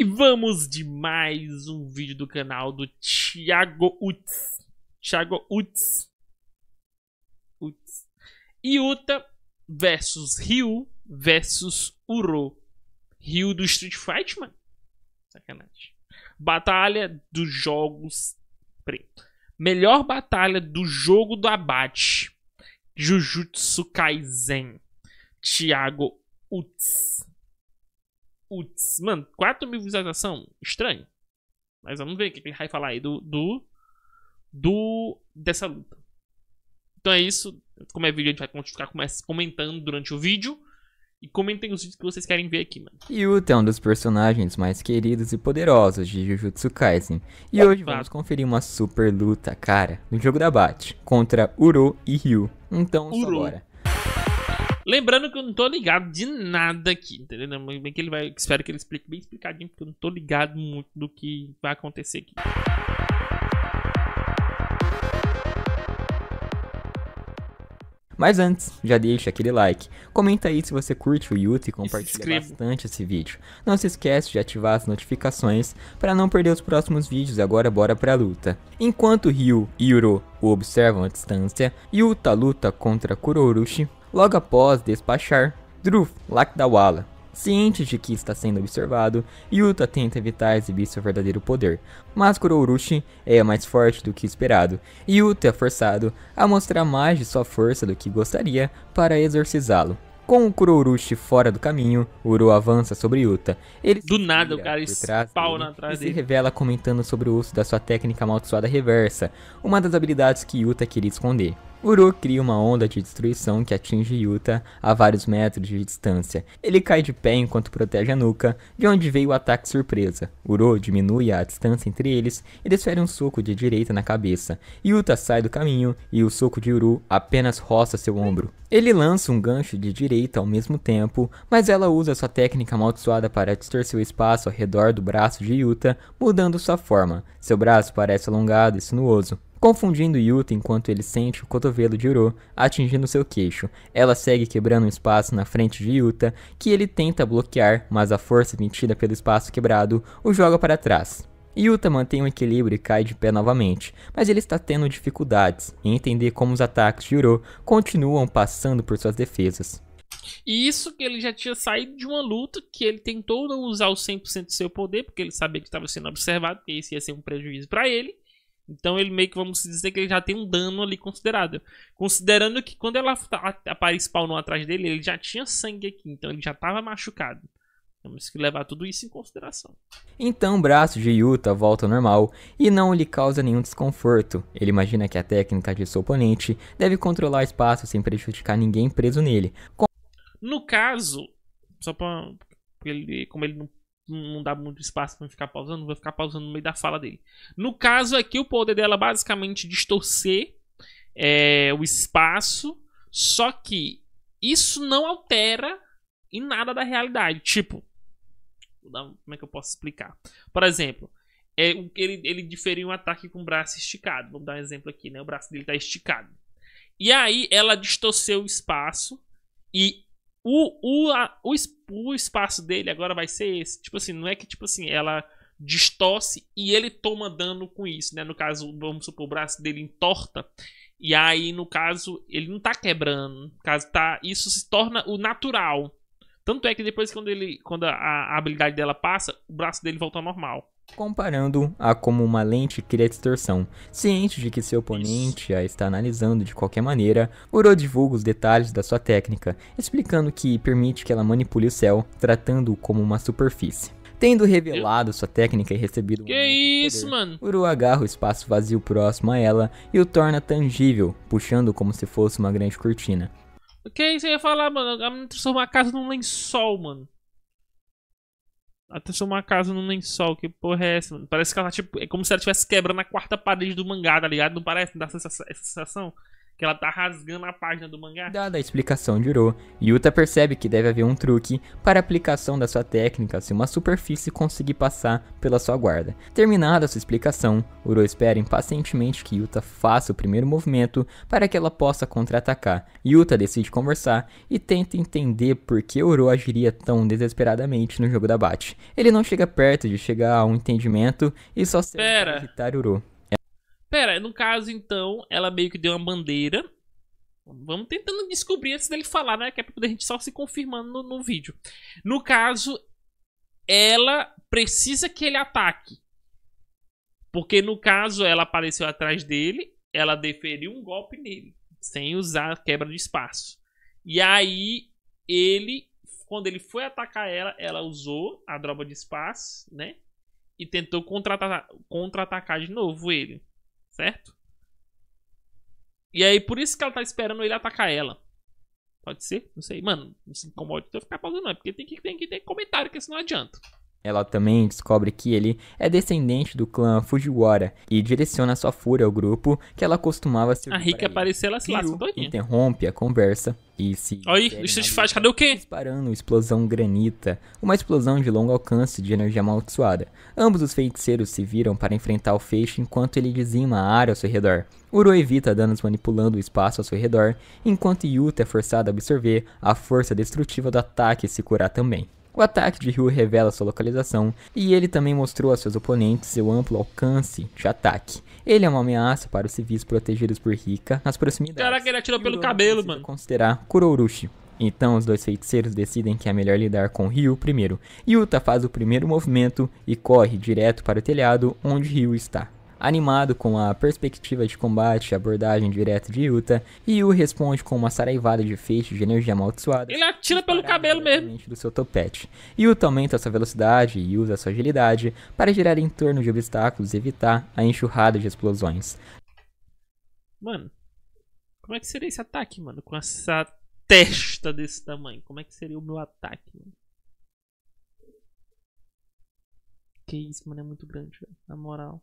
E vamos de mais um vídeo do canal do Thiago Utz. Thiago Utz. Utz. Yuta versus Ryu versus Uro. Ryu do Street Fight, mano. Sacanagem. Batalha dos jogos preto. Melhor batalha do jogo do abate. Jujutsu Kaisen. Thiago Utz. Putz, mano, 4 mil visualização, estranho. Mas vamos ver o que ele vai falar aí do, do, do dessa luta. Então é isso. Como é vídeo, a gente vai ficar comentando durante o vídeo. E comentem os vídeos que vocês querem ver aqui, mano. Yuta é um dos personagens mais queridos e poderosos de Jujutsu Kaisen. E tá. hoje vamos conferir uma super luta, cara, no jogo da bat contra Uro e Ryu. Então, Uro. bora. Lembrando que eu não tô ligado de nada aqui, entendeu? Bem que ele vai. Espero que ele explique bem explicadinho, porque eu não tô ligado muito do que vai acontecer aqui. Mas antes, já deixa aquele like. Comenta aí se você curte o Yuta e compartilha e bastante esse vídeo. Não se esquece de ativar as notificações para não perder os próximos vídeos e agora bora pra luta. Enquanto Ryu e Yuro o observam à distância, Yuta luta contra Kurorushi. Logo após despachar, Druf Lakdawala Ciente de que está sendo observado, Yuta tenta evitar exibir seu verdadeiro poder, mas Kurourushi é mais forte do que esperado, e Yuta é forçado a mostrar mais de sua força do que gostaria para exorcizá-lo. Com o Kurourushi fora do caminho, Uru avança sobre Yuta. Ele do nada o cara spawna atrás dele e se revela comentando sobre o uso da sua técnica amaldiçoada reversa, uma das habilidades que Yuta queria esconder. Uru cria uma onda de destruição que atinge Yuta a vários metros de distância. Ele cai de pé enquanto protege a nuca, de onde veio o ataque surpresa. Uru diminui a distância entre eles e desfere um soco de direita na cabeça. Yuta sai do caminho e o soco de Uru apenas roça seu ombro. Ele lança um gancho de direita ao mesmo tempo, mas ela usa sua técnica amaldiçoada para distorcer o espaço ao redor do braço de Yuta, mudando sua forma. Seu braço parece alongado e sinuoso confundindo Yuta enquanto ele sente o cotovelo de Uro atingindo seu queixo. Ela segue quebrando um espaço na frente de Yuta, que ele tenta bloquear, mas a força emitida pelo espaço quebrado o joga para trás. Yuta mantém o um equilíbrio e cai de pé novamente, mas ele está tendo dificuldades em entender como os ataques de Uro continuam passando por suas defesas. E isso que ele já tinha saído de uma luta que ele tentou não usar o 100% do seu poder, porque ele sabia que estava sendo observado, que isso ia ser um prejuízo para ele. Então ele meio que vamos dizer que ele já tem um dano ali considerado, Considerando que quando ela tá, aparece a spawnou atrás dele, ele já tinha sangue aqui, então ele já estava machucado. Temos que levar tudo isso em consideração. Então o braço de Yuta volta ao normal e não lhe causa nenhum desconforto. Ele imagina que a técnica de seu oponente deve controlar o espaço sem prejudicar ninguém preso nele. Com... No caso, só pra, ele, como ele não não dá muito espaço para ficar pausando, vou ficar pausando no meio da fala dele. No caso aqui, o poder dela é basicamente distorcer é, o espaço, só que isso não altera em nada da realidade. Tipo, como é que eu posso explicar? Por exemplo, é, ele, ele diferiu um ataque com o braço esticado. Vamos dar um exemplo aqui, né? O braço dele está esticado. E aí ela distorceu o espaço e o, o, a, o, o espaço dele agora vai ser esse. Tipo assim, não é que tipo assim, ela distorce e ele toma dano com isso, né? No caso, vamos supor, o braço dele entorta. E aí, no caso, ele não tá quebrando. No caso, tá, isso se torna o natural. Tanto é que depois, quando, ele, quando a, a habilidade dela passa, o braço dele volta ao normal comparando a como uma lente cria distorção, ciente de que seu oponente a está analisando de qualquer maneira, Uro divulga os detalhes da sua técnica, explicando que permite que ela manipule o céu, tratando-o como uma superfície. Tendo revelado sua técnica e recebido um que isso, poder, mano? Uru agarra o espaço vazio próximo a ela e o torna tangível, puxando como se fosse uma grande cortina. O que é Eu ia falar, mano? Ela transformou a casa num lençol, mano até Atenção, uma casa no lençol, que porra é essa, mano? Parece que ela, tá, tipo, é como se ela estivesse quebrando a quarta parede do mangá, tá ligado? Não parece? Não dá essa sensação? que ela tá rasgando a página do mangá. Dada a explicação de Uro, Yuta percebe que deve haver um truque para a aplicação da sua técnica se uma superfície conseguir passar pela sua guarda. Terminada sua explicação, Uro espera impacientemente que Yuta faça o primeiro movimento para que ela possa contra-atacar. Yuta decide conversar e tenta entender por que Uro agiria tão desesperadamente no jogo da Bate. Ele não chega perto de chegar a um entendimento e só se para irritar Uro. Pera, no caso, então, ela meio que deu uma bandeira. Vamos tentando descobrir antes dele falar, né? Que é pra poder a gente só se confirmando no, no vídeo. No caso, ela precisa que ele ataque. Porque no caso, ela apareceu atrás dele, ela deferiu um golpe nele, sem usar a quebra de espaço. E aí, ele, quando ele foi atacar ela, ela usou a droga de espaço, né? E tentou contra-atacar contra de novo ele certo? E aí, por isso que ela tá esperando ele atacar ela. Pode ser? Não sei. Mano, não se incomode de eu ficar pausando, não. É porque tem que, tem, que, comentário, que senão não adianta. Ela também descobre que ele é descendente do clã Fujiwara e direciona sua fúria ao grupo que ela costumava se. A Rika apareceu, ela se lasca Interrompe a conversa e se. Oi, isso te faz, cadê o quê? Disparando explosão granita, uma explosão de longo alcance de energia amaldiçoada. Ambos os feiticeiros se viram para enfrentar o feixe enquanto ele dizima a área ao seu redor. Uro evita danos manipulando o espaço ao seu redor, enquanto Yuta é forçado a absorver a força destrutiva do ataque e se curar também. O ataque de Ryu revela sua localização e ele também mostrou a seus oponentes seu amplo alcance de ataque. Ele é uma ameaça para os civis protegidos por Rika nas proximidades. Caraca, ele atirou pelo cabelo, mano. Considerar Kurorushi. Então os dois feiticeiros decidem que é melhor lidar com Ryu primeiro. Yuta faz o primeiro movimento e corre direto para o telhado onde Ryu está. Animado com a perspectiva de combate e abordagem direta de Yuta, Yu responde com uma saraivada de feixes de energia amaldiçoada. Ele atira pelo cabelo mesmo. do seu topete. Yuta aumenta sua velocidade e usa sua agilidade para girar em torno de obstáculos e evitar a enxurrada de explosões. Mano, como é que seria esse ataque, mano? Com essa testa desse tamanho, como é que seria o meu ataque, mano? Que isso, mano, é muito grande, velho. Na moral.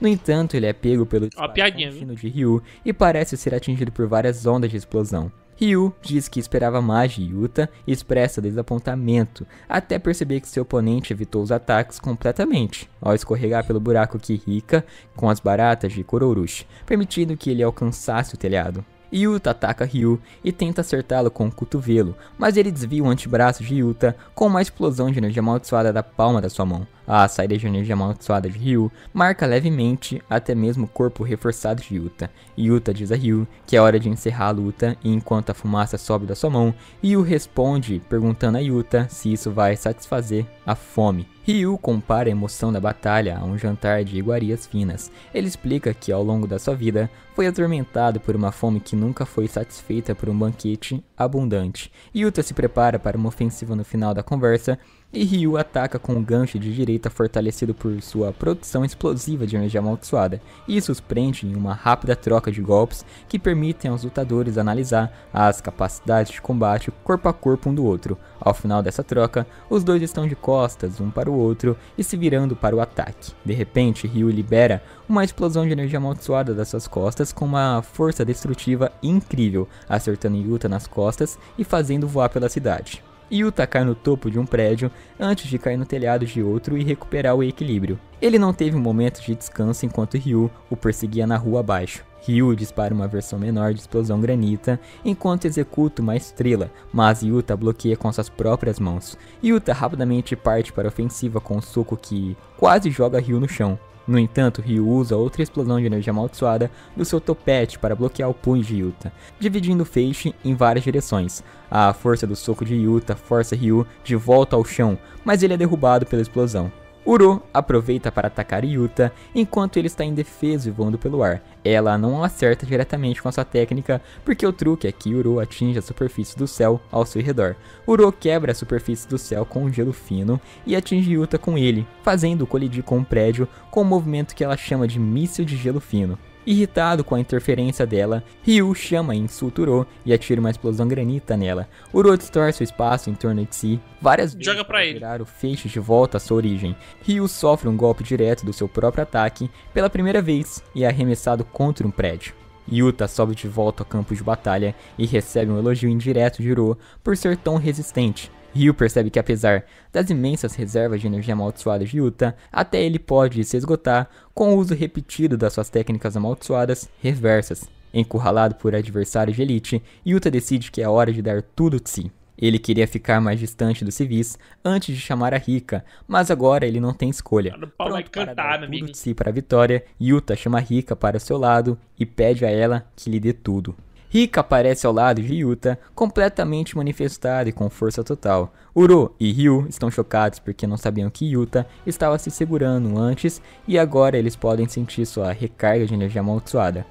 No entanto, ele é pego pelo destino de Ryu e parece ser atingido por várias ondas de explosão. Ryu diz que esperava mais de Yuta e expressa desapontamento, até perceber que seu oponente evitou os ataques completamente, ao escorregar pelo buraco que Rika com as baratas de Kororushi, permitindo que ele alcançasse o telhado. Yuta ataca Ryu e tenta acertá-lo com o um cotovelo, mas ele desvia o antebraço de Yuta com uma explosão de energia amaldiçoada da palma da sua mão, a saída de energia amaldiçoada de Ryu, marca levemente até mesmo o corpo reforçado de Yuta. Yuta diz a Ryu que é hora de encerrar a luta e enquanto a fumaça sobe da sua mão, Ryu responde perguntando a Yuta se isso vai satisfazer a fome Ryu compara a emoção da batalha a um jantar de iguarias finas. Ele explica que ao longo da sua vida foi atormentado por uma fome que nunca foi satisfeita por um banquete abundante. Yuta se prepara para uma ofensiva no final da conversa, e Ryu ataca com um gancho de direita fortalecido por sua produção explosiva de energia amaldiçoada, isso os prende em uma rápida troca de golpes que permitem aos lutadores analisar as capacidades de combate corpo a corpo um do outro. Ao final dessa troca, os dois estão de costas um para o outro e se virando para o ataque. De repente, Ryu libera uma explosão de energia amaldiçoada das suas costas com uma força destrutiva incrível, acertando Yuta nas costas e fazendo voar pela cidade. Yuta cai no topo de um prédio antes de cair no telhado de outro e recuperar o equilíbrio. Ele não teve um momento de descanso enquanto Ryu o perseguia na rua abaixo. Ryu dispara uma versão menor de explosão granita enquanto executa uma estrela, mas Yuta bloqueia com suas próprias mãos. Yuta rapidamente parte para a ofensiva com um soco que quase joga Ryu no chão. No entanto, Ryu usa outra explosão de energia amaldiçoada do seu topete para bloquear o punho de Yuta, dividindo o feixe em várias direções. A força do soco de Yuta força Ryu de volta ao chão, mas ele é derrubado pela explosão. Uro aproveita para atacar Yuta enquanto ele está indefeso e voando pelo ar. Ela não acerta diretamente com a sua técnica, porque o truque é que Uro atinge a superfície do céu ao seu redor. Uro quebra a superfície do céu com um gelo fino e atinge Yuta com ele, fazendo-o colidir com um prédio com um movimento que ela chama de míssil de gelo fino. Irritado com a interferência dela, Ryu chama e insulta e atira uma explosão granita nela. Uro distorce o espaço em torno de si várias vezes para tirar o feixe de volta à sua origem. Ryu sofre um golpe direto do seu próprio ataque pela primeira vez e é arremessado contra um prédio. Yuta sobe de volta ao campo de batalha e recebe um elogio indireto de Uro por ser tão resistente, Ryu percebe que apesar das imensas reservas de energia amaldiçoada de Utah, até ele pode se esgotar com o uso repetido das suas técnicas amaldiçoadas reversas. Encurralado por adversários de elite, Utah decide que é hora de dar tudo de si. Ele queria ficar mais distante dos civis antes de chamar a Rika, mas agora ele não tem escolha. Pronto para dar tudo de si para a vitória, Yuta chama a Rika para seu lado e pede a ela que lhe dê tudo. Rika aparece ao lado de Yuta, completamente manifestada e com força total. Uro e Ryu estão chocados porque não sabiam que Yuta estava se segurando antes e agora eles podem sentir sua recarga de energia amaldiçoada.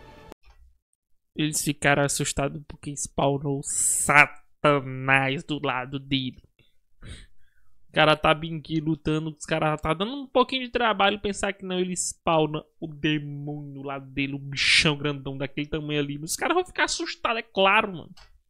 Eles ficaram assustados porque spawnou Satanás do lado dele cara tá binqui lutando, os caras tá dando um pouquinho de trabalho pensar que não, ele spawna o demônio lá dele, o bichão grandão daquele tamanho ali. Mas os caras vão ficar assustados, é claro, mano.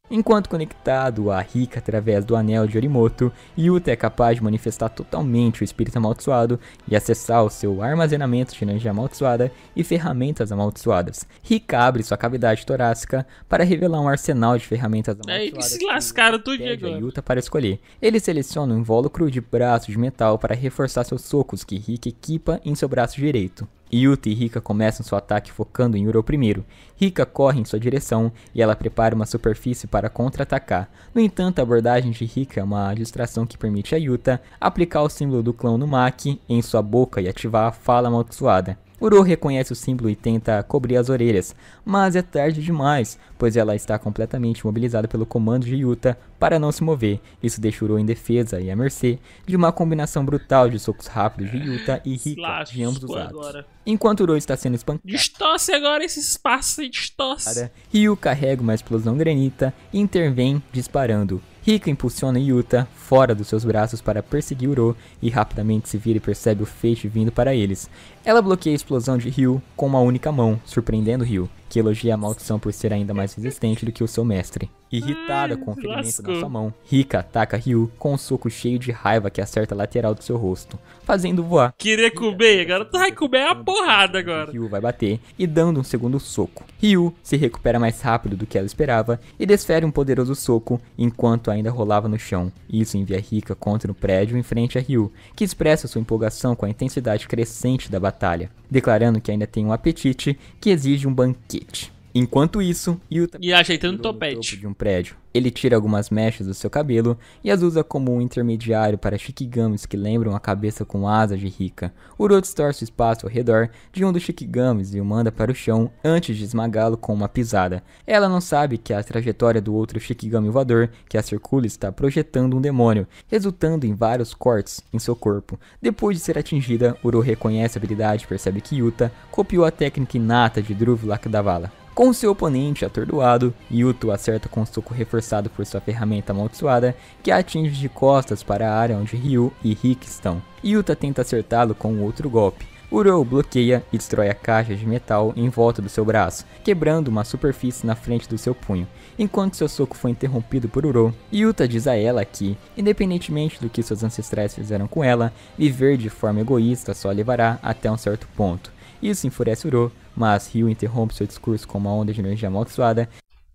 Enquanto conectado a Rika através do anel de Orimoto, Yuta é capaz de manifestar totalmente o espírito amaldiçoado e acessar o seu armazenamento de energia amaldiçoada e ferramentas amaldiçoadas. Rika abre sua cavidade torácica para revelar um arsenal de ferramentas é, amaldiçoadas. É, se lascaram tudo agora. Yuta para escolher. Ele seleciona um invólucro de braço de metal para reforçar seus socos que Rika equipa em seu braço direito. Yuta e Rika começam seu ataque focando em Uro primeiro. Rika corre em sua direção e ela prepara uma superfície para contra-atacar. No entanto, a abordagem de Rika é uma distração que permite a Yuta aplicar o símbolo do clã no Maki em sua boca e ativar a fala amaldiçoada. Uru reconhece o símbolo e tenta cobrir as orelhas, mas é tarde demais, pois ela está completamente imobilizada pelo comando de Yuta para não se mover. Isso deixa Uru indefesa e à mercê de uma combinação brutal de socos rápidos de Yuta e é, Rika de ambos os lados. Enquanto Uru está sendo espancado, distorce agora esse espaço e distorce. Ryu carrega uma explosão granita e intervém disparando. Rika impulsiona Yuta fora dos seus braços para perseguir Uro e rapidamente se vira e percebe o feixe vindo para eles. Ela bloqueia a explosão de Ryu com uma única mão, surpreendendo Ryu, que elogia a maldição por ser ainda mais resistente do que o seu mestre. Irritada hum, com o ferimento na sua mão, Rika ataca Ryu com um soco cheio de raiva que acerta a lateral do seu rosto, fazendo voar. Queria comer, agora tu vai comer a porrada agora. Ryu vai bater e dando um segundo soco. Ryu se recupera mais rápido do que ela esperava e desfere um poderoso soco enquanto ainda rolava no chão. Isso envia Rika contra o prédio em frente a Ryu, que expressa sua empolgação com a intensidade crescente da batalha batalha, declarando que ainda tem um apetite que exige um banquete. Enquanto isso, Yuta e ajeitando o topete de um prédio. Ele tira algumas mechas do seu cabelo e as usa como um intermediário para Shikigamis que lembram a cabeça com asas de Rika. Uro distorce o espaço ao redor de um dos Shikigamis e o manda para o chão antes de esmagá-lo com uma pisada. Ela não sabe que a trajetória do outro Shikigami voador que a circula está projetando um demônio, resultando em vários cortes em seu corpo. Depois de ser atingida, Uro reconhece a habilidade e percebe que Yuta copiou a técnica inata de Druv Lakdavala. Com seu oponente atordoado, Yuto acerta com um soco reforçado por sua ferramenta amaldiçoada, que a atinge de costas para a área onde Ryu e Rick estão. Yuta tenta acertá-lo com outro golpe, Uro bloqueia e destrói a caixa de metal em volta do seu braço, quebrando uma superfície na frente do seu punho. Enquanto seu soco foi interrompido por Uro, Yuta diz a ela que, independentemente do que seus ancestrais fizeram com ela, viver de forma egoísta só levará até um certo ponto. Isso enfurece Uro mas Rio interrompe seu discurso com uma onda de energia amaldiçoada.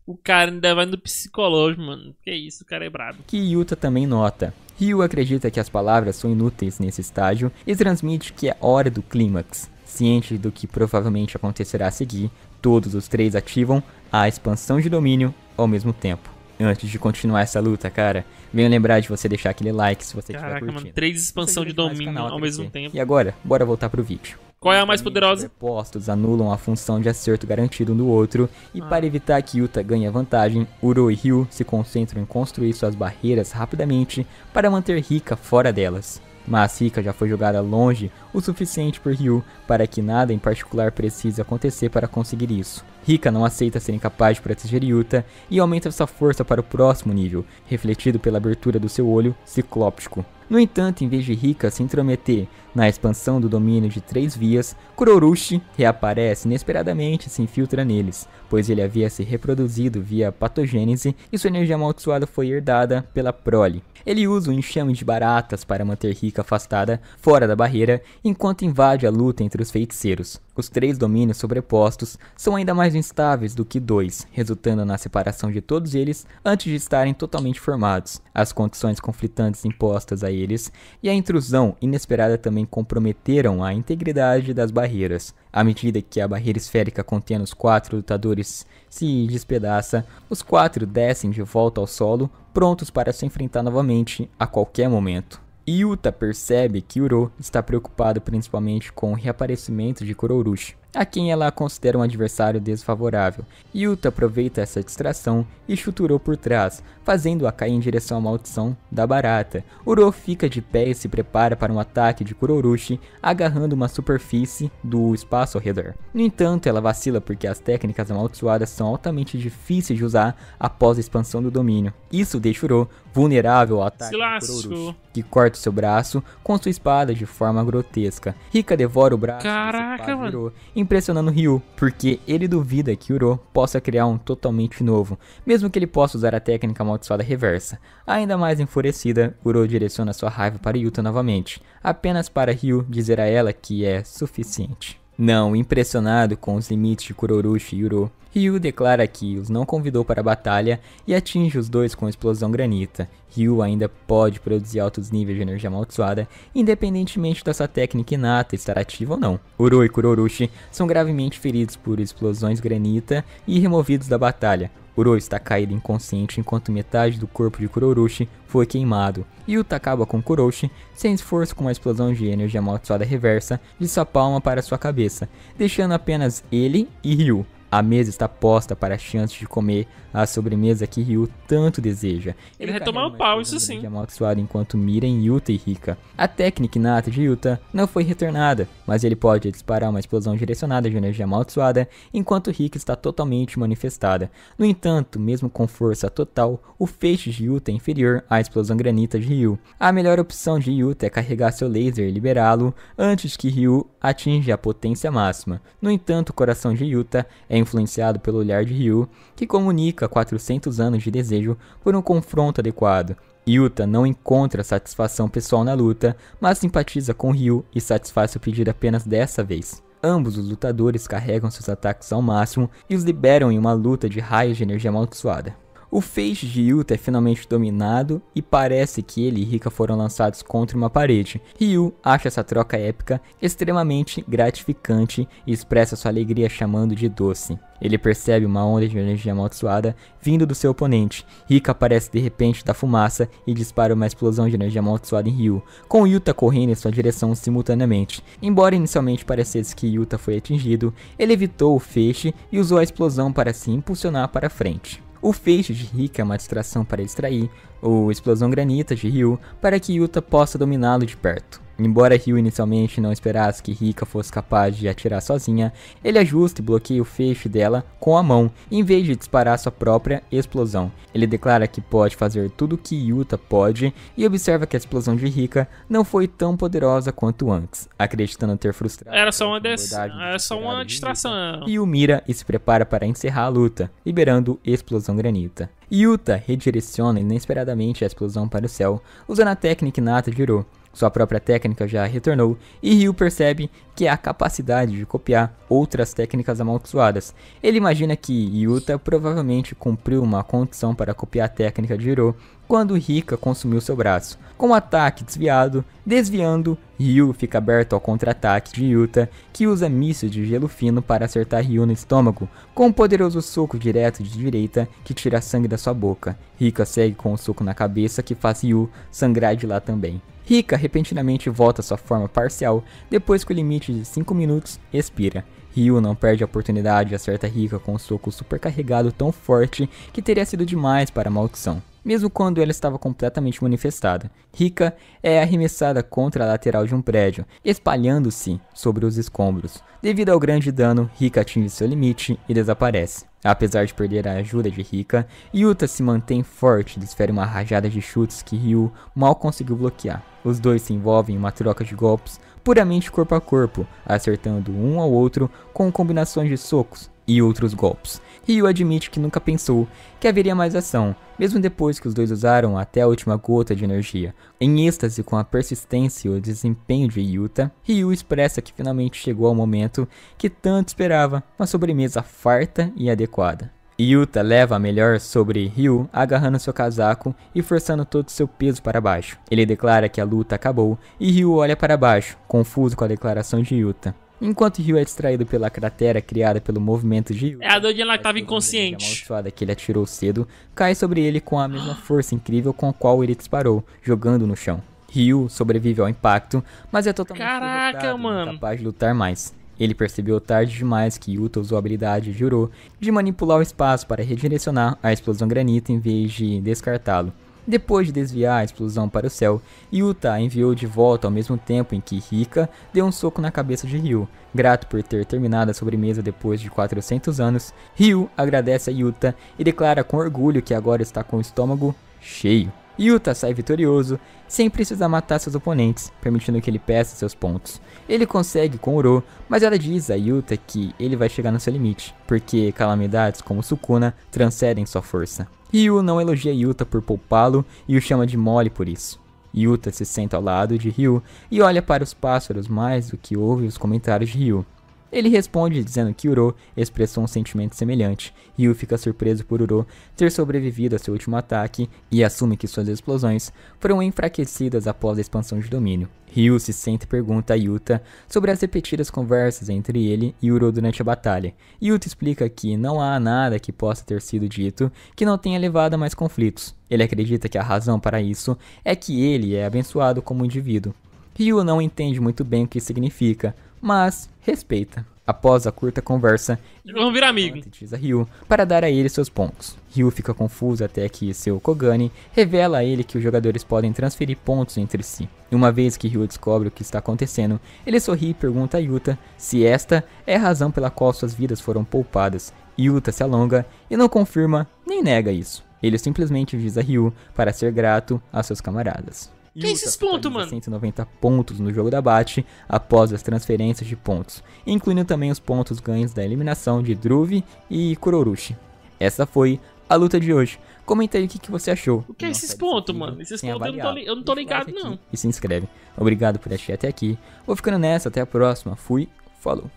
O cara ainda vai no psicólogo, mano. Que isso, o cara é brabo. Que Yuta também nota. Ryu acredita que as palavras são inúteis nesse estágio e transmite que é hora do clímax. Ciente do que provavelmente acontecerá a seguir, todos os três ativam a expansão de domínio ao mesmo tempo. Antes de continuar essa luta, cara, venho lembrar de você deixar aquele like se você Caraca, tiver curtindo. Caraca, mano, três expansão de domínio canal, ao mesmo tempo. E agora, bora voltar pro vídeo. Qual é a mais poderosa? Os Opostos anulam a função de acerto garantido um do outro, e ah. para evitar que Yuta ganhe a vantagem, Uro e Ryu se concentram em construir suas barreiras rapidamente para manter Rika fora delas. Mas Rika já foi jogada longe o suficiente por Ryu para que nada em particular precise acontecer para conseguir isso. Rika não aceita ser incapaz de proteger Yuta e aumenta sua força para o próximo nível, refletido pela abertura do seu olho ciclópico. No entanto, em vez de Rika se intrometer na expansão do domínio de três vias, Kurorushi reaparece inesperadamente e se infiltra neles, pois ele havia se reproduzido via patogênese e sua energia amaldiçoada foi herdada pela prole. Ele usa um enxame de baratas para manter Rika afastada fora da barreira, enquanto invade a luta entre os feiticeiros. Os três domínios sobrepostos são ainda mais instáveis do que dois, resultando na separação de todos eles antes de estarem totalmente formados. As condições conflitantes impostas a eles, e a intrusão inesperada também comprometeram a integridade das barreiras. À medida que a barreira esférica contendo os quatro lutadores se despedaça, os quatro descem de volta ao solo, prontos para se enfrentar novamente a qualquer momento. Yuta percebe que Uro está preocupado principalmente com o reaparecimento de Kurorushi, a quem ela considera um adversário desfavorável. Yuta aproveita essa distração e chuturou por trás, fazendo-a cair em direção à maldição da barata. Uro fica de pé e se prepara para um ataque de Kurorushi, agarrando uma superfície do espaço ao redor. No entanto, ela vacila porque as técnicas amaldiçoadas são altamente difíceis de usar após a expansão do domínio. Isso deixa Uro vulnerável ao ataque de Kurorushi, que corta seu braço com sua espada de forma grotesca. Rika devora o braço Caraca, do impressionando Ryu, porque ele duvida que Uro possa criar um totalmente novo, mesmo que ele possa usar a técnica amaldiçoada reversa. Ainda mais enfurecida, Uro direciona sua raiva para Yuta novamente, apenas para Ryu dizer a ela que é suficiente. Não impressionado com os limites de Kurorushi e Uro, Ryu declara que os não convidou para a batalha e atinge os dois com a explosão granita. Ryu ainda pode produzir altos níveis de energia amaldiçoada, independentemente da sua técnica inata estar ativa ou não. Uro e Kurorushi são gravemente feridos por explosões granita e removidos da batalha, Kuro está caído inconsciente enquanto metade do corpo de Kuroroshi foi queimado, Ryu Yuta acaba com Kuroshi sem esforço com uma explosão de energia amaldiçoada reversa de sua palma para sua cabeça, deixando apenas ele e Ryu a mesa está posta para a chance de comer a sobremesa que Ryu tanto deseja. Ele, Ele retoma o pau, isso sim. É amaldiçoado enquanto mira em Yuta e Rika. A técnica inata de Yuta não foi retornada, mas ele pode disparar uma explosão direcionada de energia amaldiçoada enquanto Rika está totalmente manifestada. No entanto, mesmo com força total, o feixe de Yuta é inferior à explosão granita de Ryu. A melhor opção de Yuta é carregar seu laser e liberá-lo antes que Ryu atinja a potência máxima. No entanto, o coração de Yuta é influenciado pelo olhar de Ryu, que comunica 400 anos de desejo por um confronto adequado. Yuta não encontra satisfação pessoal na luta, mas simpatiza com Ryu e satisfaz seu pedido apenas dessa vez. Ambos os lutadores carregam seus ataques ao máximo e os liberam em uma luta de raios de energia amaldiçoada. O feixe de Yuta é finalmente dominado e parece que ele e Rika foram lançados contra uma parede. Ryu acha essa troca épica extremamente gratificante e expressa sua alegria chamando de doce. Ele percebe uma onda de energia amaldiçoada vindo do seu oponente. Rika aparece de repente da fumaça e dispara uma explosão de energia amaldiçoada em Ryu, com Yuta correndo em sua direção simultaneamente. Embora inicialmente parecesse que Yuta foi atingido, ele evitou o feixe e usou a explosão para se impulsionar para frente o feixe de Rika é uma distração para distrair, ou explosão granita de Ryu para que Yuta possa dominá-lo de perto. Embora Ryu inicialmente não esperasse que Rika fosse capaz de atirar sozinha, ele ajusta e bloqueia o feixe dela com a mão, em vez de disparar sua própria explosão. Ele declara que pode fazer tudo o que Yuta pode e observa que a explosão de Rika não foi tão poderosa quanto antes, acreditando ter frustrado. Era só uma, des... Era só uma distração. Ryu mira e se prepara para encerrar a luta, liberando explosão granita. Yuta redireciona inesperadamente a explosão para o céu, usando a técnica inata de Uro, sua própria técnica já retornou e Ryu percebe que há capacidade de copiar outras técnicas amaldiçoadas. Ele imagina que Yuta provavelmente cumpriu uma condição para copiar a técnica de Hiro quando Rika consumiu seu braço. Com o ataque desviado, desviando, Ryu fica aberto ao contra-ataque de Yuta, que usa mísseis de gelo fino para acertar Ryu no estômago, com um poderoso soco direto de direita que tira sangue da sua boca. Rika segue com o um soco na cabeça que faz Ryu sangrar de lá também. Rika repentinamente volta à sua forma parcial depois que o limite de 5 minutos expira. Ryu não perde a oportunidade e acerta Rika com um soco supercarregado tão forte que teria sido demais para a maldição mesmo quando ela estava completamente manifestada. Rika é arremessada contra a lateral de um prédio, espalhando-se sobre os escombros. Devido ao grande dano, Rika atinge seu limite e desaparece. Apesar de perder a ajuda de Rika, Yuta se mantém forte e desfere uma rajada de chutes que Ryu mal conseguiu bloquear. Os dois se envolvem em uma troca de golpes puramente corpo a corpo, acertando um ao outro com combinações de socos e outros golpes. Ryu admite que nunca pensou que haveria mais ação, mesmo depois que os dois usaram até a última gota de energia. Em êxtase com a persistência e o desempenho de Yuta, Ryu expressa que finalmente chegou ao momento que tanto esperava, uma sobremesa farta e adequada. Yuta leva a melhor sobre Ryu, agarrando seu casaco e forçando todo seu peso para baixo. Ele declara que a luta acabou e Ryu olha para baixo, confuso com a declaração de Yuta. Enquanto Ryu é distraído pela cratera criada pelo movimento de é a Dojin que estava inconsciente. A que ele atirou cedo cai sobre ele com a mesma força incrível com a qual ele disparou, jogando no chão. Ryu sobrevive ao impacto, mas é totalmente Caraca, mano. incapaz de lutar mais. Ele percebeu tarde demais que Yuta usou a habilidade de Uro de manipular o espaço para redirecionar a explosão granita em vez de descartá-lo. Depois de desviar a explosão para o céu, Yuta enviou de volta ao mesmo tempo em que Rika deu um soco na cabeça de Ryu. Grato por ter terminado a sobremesa depois de 400 anos, Ryu agradece a Yuta e declara com orgulho que agora está com o estômago cheio. Yuta sai vitorioso, sem precisar matar seus oponentes, permitindo que ele peça seus pontos. Ele consegue com Uro, mas ela diz a Yuta que ele vai chegar no seu limite, porque calamidades como Sukuna transcendem sua força. Ryu não elogia Yuta por poupá-lo e o chama de mole por isso. Yuta se senta ao lado de Ryu e olha para os pássaros mais do que ouve os comentários de Ryu. Ele responde dizendo que Uro expressou um sentimento semelhante. Ryu fica surpreso por Uro ter sobrevivido a seu último ataque e assume que suas explosões foram enfraquecidas após a expansão de domínio. Ryu se sente e pergunta a Yuta sobre as repetidas conversas entre ele e Uro durante a batalha. Yuta explica que não há nada que possa ter sido dito que não tenha levado a mais conflitos. Ele acredita que a razão para isso é que ele é abençoado como indivíduo. Ryu não entende muito bem o que significa, mas respeita. Após a curta conversa, eles vão virar amigo. Utiliza Ryu para dar a ele seus pontos. Ryu fica confuso até que seu Kogane revela a ele que os jogadores podem transferir pontos entre si. E uma vez que Ryu descobre o que está acontecendo, ele sorri e pergunta a Yuta se esta é a razão pela qual suas vidas foram poupadas. Yuta se alonga e não confirma nem nega isso. Ele simplesmente visa Ryu para ser grato a seus camaradas. E Utah, é esses pontos, mano? 190 pontos no jogo da bate após as transferências de pontos, incluindo também os pontos ganhos da eliminação de Druve e Kurorushi. Essa foi a luta de hoje. Comenta aí o que, que você achou. O que é esses pontos, mano? Esses pontos eu não tô, eu não tô ligado, não. E se inscreve. Obrigado por assistir até aqui. Vou ficando nessa, até a próxima. Fui, falou.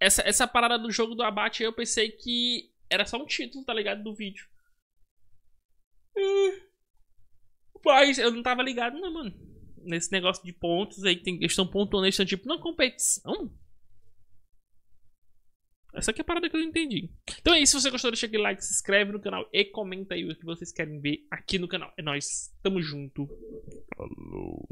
Essa, essa parada do jogo do abate eu pensei que era só um título, tá ligado? Do vídeo. Hum. Mas eu não tava ligado, não, mano. Nesse negócio de pontos aí, tem, eles estão pontuando, eles estão tipo, não, competição? Essa aqui é a parada que eu não entendi. Então é isso. Se você gostou, deixa aquele like, se inscreve no canal e comenta aí o que vocês querem ver aqui no canal. É nóis. Tamo junto. Falou.